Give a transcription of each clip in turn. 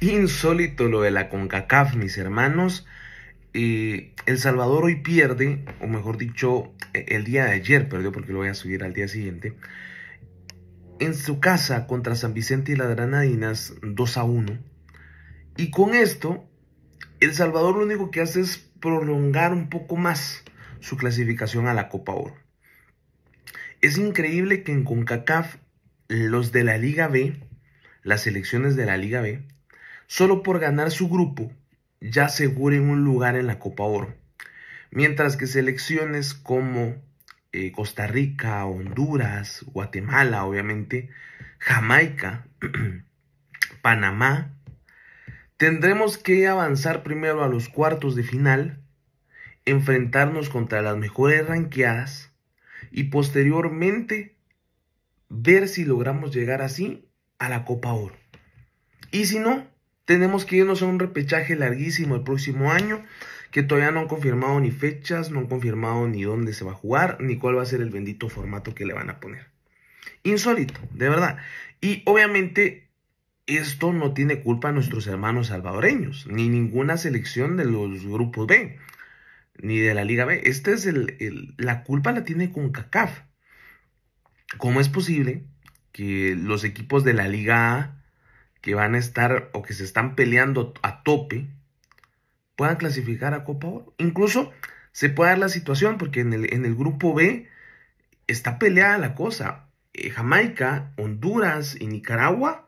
Insólito lo de la CONCACAF, mis hermanos. el Salvador hoy pierde, o mejor dicho, e-, el día de ayer perdió porque lo voy a subir al día siguiente. En su casa contra San Vicente y las Granadinas 2 a 1. Y con esto, El Salvador lo único que hace es prolongar un poco más su clasificación a la Copa Oro. Es increíble que en CONCACAF los de la Liga B, las selecciones de la Liga B, solo por ganar su grupo ya aseguren un lugar en la Copa Oro. Mientras que selecciones como eh, Costa Rica, Honduras, Guatemala, obviamente, Jamaica, Panamá, tendremos que avanzar primero a los cuartos de final, enfrentarnos contra las mejores ranqueadas y posteriormente ver si logramos llegar así a la Copa Oro. Y si no, tenemos que irnos a un repechaje larguísimo el próximo año, que todavía no han confirmado ni fechas, no han confirmado ni dónde se va a jugar, ni cuál va a ser el bendito formato que le van a poner. Insólito, de verdad. Y obviamente esto no tiene culpa a nuestros hermanos salvadoreños, ni ninguna selección de los grupos B, ni de la Liga B. Esta es la culpa la tiene con CACAF. ¿Cómo es posible que los equipos de la Liga A que van a estar o que se están peleando a tope puedan clasificar a Copa Oro. Incluso se puede dar la situación porque en el, grupo B está peleada la cosa. Eh, Jamaica, Honduras y Nicaragua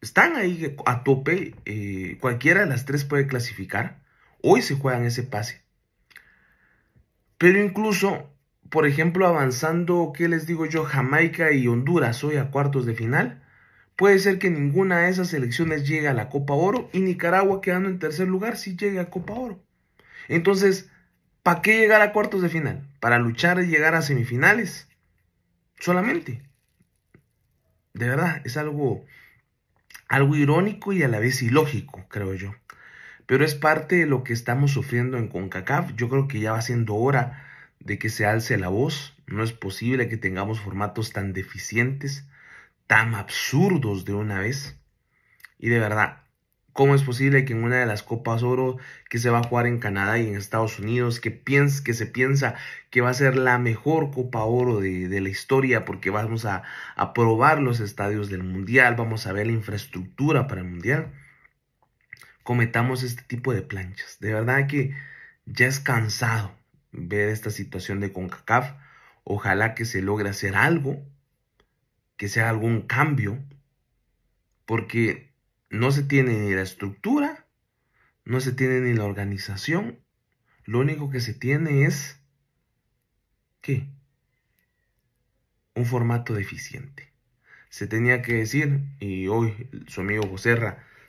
están ahí a tope. Eh, cualquiera de las tres puede clasificar. Hoy se juegan ese pase. Pero incluso, por ejemplo, avanzando, ¿qué les digo yo? Jamaica y Honduras hoy a cuartos de final Puede ser que ninguna de esas selecciones llegue a la Copa Oro y Nicaragua quedando en tercer lugar si llega llegue a Copa Oro. Entonces, ¿para qué llegar a cuartos de final? ¿Para luchar y llegar a semifinales? Solamente. De verdad, es algo, algo irónico y a la vez ilógico, creo yo. Pero es parte de lo que estamos sufriendo en CONCACAF. Yo creo que ya va siendo hora de que se alce la voz. No es posible que tengamos formatos tan deficientes tan absurdos de una vez. Y de verdad, ¿cómo es posible que en una de las Copas Oro que se va a jugar en Canadá y en Estados Unidos, que, piens que se piensa que va a ser la mejor Copa Oro de, la historia, porque vamos a, a probar los estadios del Mundial, vamos a ver la infraestructura para el Mundial, cometamos este tipo de planchas? De verdad que ya es cansado ver esta situación de CONCACAF. Ojalá que se logre hacer algo que sea algún cambio, porque no se tiene ni la estructura, no se tiene ni la organización, lo único que se tiene es, ¿qué? Un formato deficiente. Se tenía que decir, y hoy su amigo José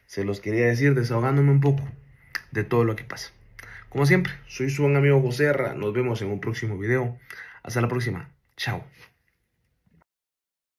se los quería decir desahogándome un poco de todo lo que pasa. Como siempre, soy su buen amigo José nos vemos en un próximo video. Hasta la próxima. Chao.